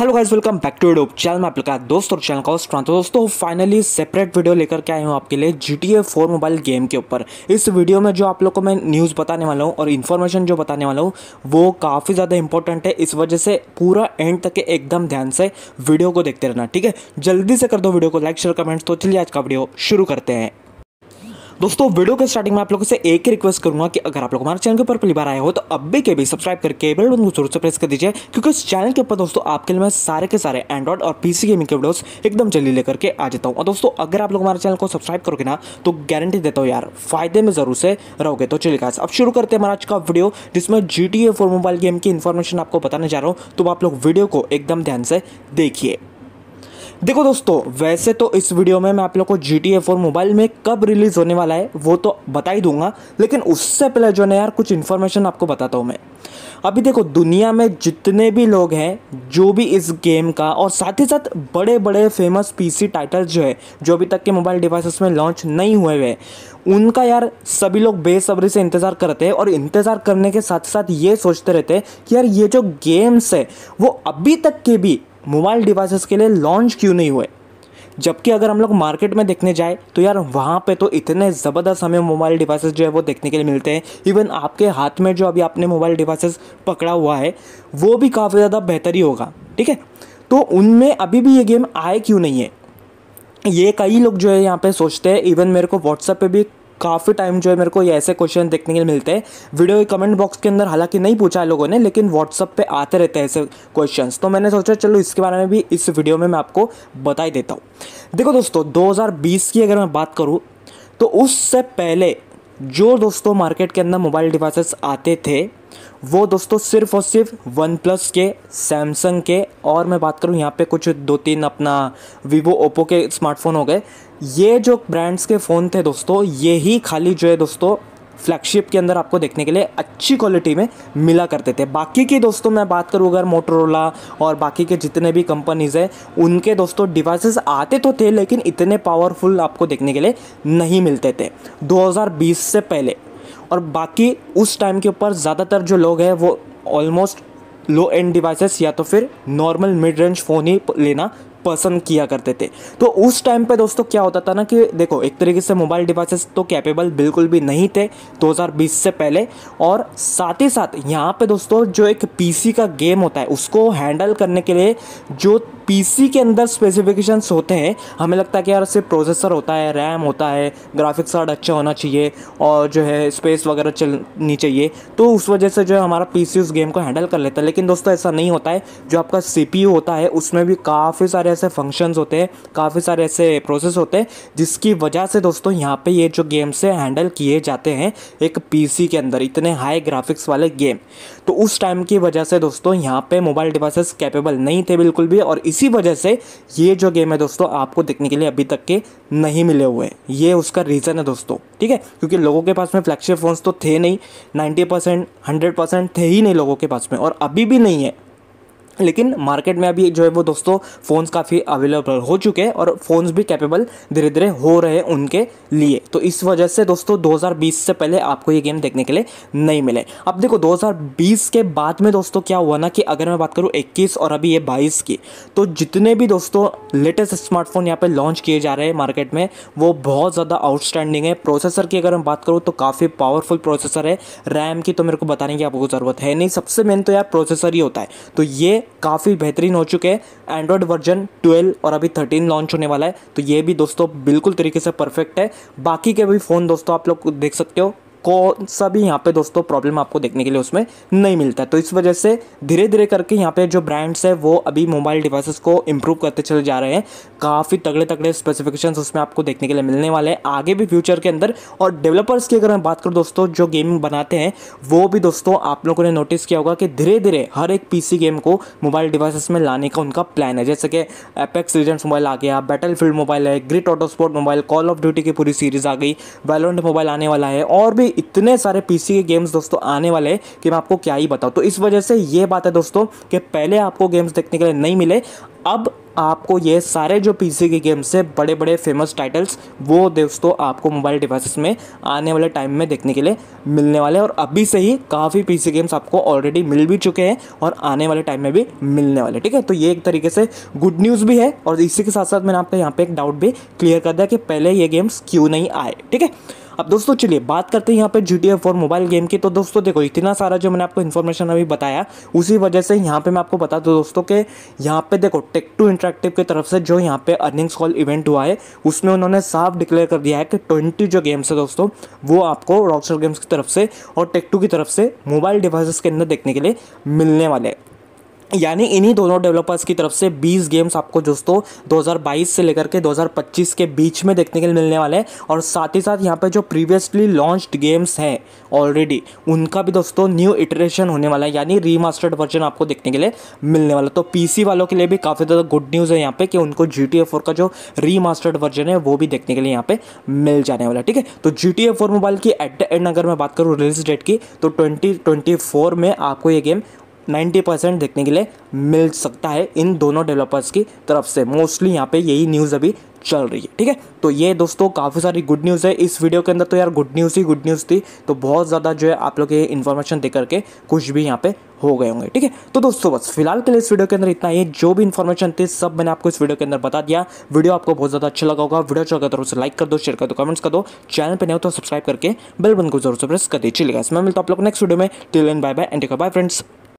hello guys welcome back to YouTube channel में आप लोग दोस्त और चैनल का स्ट्रांत दोस्तों फाइनली सेपरेट वीडियो लेकर के आए हूँ आपके लिए G T A four mobile game के ऊपर इस वीडियो में जो आप लोग को मैं न्यूज़ बताने वाला हूँ और इन्फॉर्मेशन जो बताने वाला हूँ वो काफ़ी ज़्यादा इंपॉर्टेंट है इस वजह से पूरा एंड तक एकदम ध्यान से वीडियो को देखते रहना ठीक है जल्दी से कर दो वीडियो को लाइक शेयर कमेंट्स तो चलिए आज का वीडियो शुरू करते हैं दोस्तों वीडियो के स्टार्टिंग में आप लोगों से एक ही रिक्वेस्ट करूंगा कि अगर आप लोग हमारे चैनल के ऊपर पहली बार आए हो तो अब भी के भी सब्सक्राइब करके बेल बटन को जरूर से प्रेस कर दीजिए क्योंकि इस चैनल के ऊपर दोस्तों आपके लिए मैं सारे के सारे एंड्रॉइड और पीसी गेमिंग के वीडियोस एकदम जल्दी लेकर के आ जाता हूँ और दोस्तों अगर आप लोग हमारे चैनल को सब्सक्राइब करोगे ना तो गारंटी देता हूँ यार फायदे में जरूर से रहोगे तो चलिए खास अब शुरू करते हैं हमारा आज का वीडियो जिसमें जी टी मोबाइल गेम की इन्फॉर्मेशन आपको बताने जा रहा हूँ तो आप लोग वीडियो को एकदम ध्यान से देखिए देखो दोस्तों वैसे तो इस वीडियो में मैं आप लोग को जी टी मोबाइल में कब रिलीज़ होने वाला है वो तो बता ही दूंगा लेकिन उससे पहले जो है यार कुछ इन्फॉर्मेशन आपको बताता हूँ मैं अभी देखो दुनिया में जितने भी लोग हैं जो भी इस गेम का और साथ ही साथ बड़े बड़े फेमस पीसी टाइटल जो है जो अभी तक के मोबाइल डिवाइसेस में लॉन्च नहीं हुए हुए उनका यार सभी लोग बेसब्री से इंतज़ार करते हैं और इंतज़ार करने के साथ साथ ये सोचते रहते हैं कि यार ये जो गेम्स है वो अभी तक के भी मोबाइल डिवाइसेस के लिए लॉन्च क्यों नहीं हुए जबकि अगर हम लोग मार्केट में देखने जाए तो यार वहाँ पे तो इतने ज़बरदस्त हमें मोबाइल डिवाइसेस जो है वो देखने के लिए मिलते हैं इवन आपके हाथ में जो अभी आपने मोबाइल डिवाइसेस पकड़ा हुआ है वो भी काफ़ी ज़्यादा बेहतर ही होगा ठीक है तो उनमें अभी भी ये गेम आए क्यों नहीं है ये कई लोग जो है यहाँ पे सोचते हैं इवन मेरे को व्हाट्सएप पे भी काफ़ी टाइम जो है मेरे को ये ऐसे क्वेश्चन देखने के मिलते हैं वीडियो कमेंट बॉक्स के अंदर हालांकि नहीं पूछा है लोगों ने लेकिन व्हाट्सअप पे आते रहते हैं ऐसे क्वेश्चंस तो मैंने सोचा चलो इसके बारे में भी इस वीडियो में मैं आपको बता ही देता हूँ देखो दोस्तों दो की अगर मैं बात करूँ तो उससे पहले जो दोस्तों मार्केट के अंदर मोबाइल डिवाइसेस आते थे वो दोस्तों सिर्फ और सिर्फ वन प्लस के सैमसंग के और मैं बात करूँ यहाँ पे कुछ दो तीन अपना वीवो ओप्पो के स्मार्टफोन हो गए ये जो ब्रांड्स के फ़ोन थे दोस्तों ये ही खाली जो है दोस्तों फ्लैगशिप के अंदर आपको देखने के लिए अच्छी क्वालिटी में मिला करते थे बाकी की दोस्तों मैं बात करूँ अगर मोटरोला और बाकी के जितने भी कंपनीज़ हैं उनके दोस्तों डिवाइसेस आते तो थे लेकिन इतने पावरफुल आपको देखने के लिए नहीं मिलते थे 2020 से पहले और बाकी उस टाइम के ऊपर ज़्यादातर जो लोग हैं वो ऑलमोस्ट लो एंड डिवाइसेस या तो फिर नॉर्मल मिड रेंज फ़ोन ही लेना पसंद किया करते थे तो उस टाइम पे दोस्तों क्या होता था ना कि देखो एक तरीके से मोबाइल डिवाइसेस तो कैपेबल बिल्कुल भी नहीं थे 2020 से पहले और साथ ही साथ यहाँ पे दोस्तों जो एक पीसी का गेम होता है उसको हैंडल करने के लिए जो पीसी के अंदर स्पेसिफिकेशंस होते हैं हमें लगता है कि यार सिर्फ प्रोसेसर होता है रैम होता है ग्राफिक्स कार्ड अच्छा होना चाहिए और जो है स्पेस वगैरह चलनी चाहिए तो उस वजह से जो है हमारा पी उस गेम को हैंडल कर लेता है लेकिन दोस्तों ऐसा नहीं होता है जो आपका सी होता है उसमें भी काफ़ी सारे ऐसे फंक्शंस होते हैं काफ़ी सारे ऐसे प्रोसेस होते हैं जिसकी वजह से दोस्तों यहाँ पर ये जो गेम्स हैंडल किए जाते हैं एक पी के अंदर इतने हाई ग्राफिक्स वाले गेम तो उस टाइम की वजह से दोस्तों यहाँ पे मोबाइल डिवाइसेस कैपेबल नहीं थे बिल्कुल भी और इसी वजह से ये जो गेम है दोस्तों आपको देखने के लिए अभी तक के नहीं मिले हुए ये उसका रीज़न है दोस्तों ठीक है क्योंकि लोगों के पास में फ्लैगशिप फ़ोन्स तो थे नहीं नाइन्टी परसेंट हंड्रेड परसेंट थे ही नहीं लोगों के पास में और अभी भी नहीं है लेकिन मार्केट में अभी जो है वो दोस्तों फ़ोन्स काफ़ी अवेलेबल हो चुके हैं और फ़ोन्स भी कैपेबल धीरे धीरे हो रहे हैं उनके लिए तो इस वजह से दोस्तों 2020 से पहले आपको ये गेम देखने के लिए नहीं मिले अब देखो 2020 के बाद में दोस्तों क्या हुआ ना कि अगर मैं बात करूँ इक्कीस और अभी ये बाईस की तो जितने भी दोस्तों लेटेस्ट स्मार्टफ़ोन यहाँ पर लॉन्च किए जा रहे हैं मार्केट में वो बहुत ज़्यादा आउटस्टैंडिंग है प्रोसेसर की अगर मैं बात करूँ तो काफ़ी पावरफुल प्रोसेसर है रैम की तो मेरे को बताने की आपको ज़रूरत है नहीं सबसे मेन तो यार प्रोसेसर ही होता है तो ये काफ़ी बेहतरीन हो चुके हैं एंड्रॉयड वर्जन 12 और अभी 13 लॉन्च होने वाला है तो ये भी दोस्तों बिल्कुल तरीके से परफेक्ट है बाकी के भी फ़ोन दोस्तों आप लोग देख सकते हो कौन सा भी यहाँ पे दोस्तों प्रॉब्लम आपको देखने के लिए उसमें नहीं मिलता है तो इस वजह से धीरे धीरे करके यहाँ पे जो ब्रांड्स है वो अभी मोबाइल डिवाइसेस को इम्प्रूव करते चले जा रहे हैं काफ़ी तगड़े तगड़े स्पेसिफिकेशंस उसमें आपको देखने के लिए मिलने वाले हैं आगे भी फ्यूचर के अंदर और डेवलपर्स की अगर मैं बात करूँ दोस्तों जो गेमिंग बनाते हैं वो भी दोस्तों आप लोगों ने नोटिस किया होगा कि धीरे धीरे हर एक पी गेम को मोबाइल डिवाइसेस में लाने का उनका प्लान है जैसे कि एपेक्स रिजेंट्स मोबाइल आ गया बैटल मोबाइल है grid auto sport mobile call of duty की पूरी सीरीज़ आ गई वेलोंट मोबाइल आने वाला है और भी इतने सारे पीसी के गेम्स दोस्तों आने वाले हैं कि मैं आपको क्या ही बताऊँ तो इस वजह से ये बात है दोस्तों कि पहले आपको गेम्स देखने के लिए नहीं मिले अब आपको ये सारे जो पीसी के गेम्स है बड़े बड़े फेमस टाइटल्स वो दोस्तों आपको मोबाइल डिवाइसेस में आने वाले टाइम में देखने के लिए मिलने वाले हैं और अभी से ही काफ़ी पीसी गेम्स आपको ऑलरेडी मिल भी चुके हैं और आने वाले टाइम में भी मिलने वाले ठीक है तो ये एक तरीके से गुड न्यूज़ भी है और इसी के साथ साथ मैंने आपका यहाँ पर एक डाउट भी क्लियर कर दिया कि पहले ये गेम्स क्यों नहीं आए ठीक है अब दोस्तों चलिए बात करते हैं यहाँ पे G T F mobile game की तो दोस्तों देखो इतना सारा जो मैंने आपको इन्फॉर्मेशन अभी बताया उसी वजह से यहाँ पे मैं आपको बता दूँ दोस्तों के यहाँ पे देखो टेक टू इंटरेक्टिव की तरफ से जो यहाँ पे अर्निंग्स कॉल इवेंट हुआ है उसमें उन्होंने साफ डिक्लेयर कर दिया है कि ट्वेंटी जो गेम्स है दोस्तों वो आपको रॉक्सर गेम्स की तरफ से और टेक टू की तरफ से मोबाइल डिवाइसेस के अंदर देखने के लिए मिलने वाले हैं यानी इन्हीं दोनों डेवलपर्स की तरफ से 20 गेम्स आपको दोस्तों 2022 से लेकर के 2025 के बीच में देखने के लिए मिलने वाले हैं और साथ ही साथ यहाँ पे जो प्रीवियसली लॉन्च्ड गेम्स हैं ऑलरेडी उनका भी दोस्तों न्यू इटरेशन होने वाला है यानी रीमास्टर्ड वर्जन आपको देखने के लिए मिलने वाला तो पी वालों के लिए भी काफ़ी ज़्यादा गुड न्यूज़ है यहाँ पे कि उनको जी टी का जो रीमास्टर्ड वर्जन है वो भी देखने के लिए यहाँ पे मिल जाने वाला ठीक है तो जी टी मोबाइल की एट द एंड अगर मैं बात करूँ रिलीज डेट की तो ट्वेंटी में आपको ये गेम 90 परसेंट देखने के लिए मिल सकता है इन दोनों डेवलपर्स की तरफ से मोस्टली यहाँ पे यही न्यूज़ अभी चल रही है ठीक है तो ये दोस्तों काफ़ी सारी गुड न्यूज़ है इस वीडियो के अंदर तो यार गुड न्यूज़ ही गुड न्यूज़ थी तो बहुत ज़्यादा जो है आप लोग ये इन्फॉर्मेशन दे करके कुछ भी यहाँ पे हो गए होंगे ठीक है तो दोस्तों बस फिलहाल के लिए इस वीडियो के अंदर इतना ही जो भी इन्फॉर्मेशन थी सब मैंने आपको इस वीडियो के अंदर बता दिया वीडियो आपको बहुत ज़्यादा अच्छा लगा होगा वीडियो अच्छा लगा तो उसे लाइक कर दो शेयर कर दो कमेंट्स कर दो चैनल पर नहीं हो तो सब्सक्राइब करके बिल बन को जरूर से प्रेस कर चलेगा इसमें मिलता आप लोग नेक्स्ट वीडियो में till then bye bye and bye friends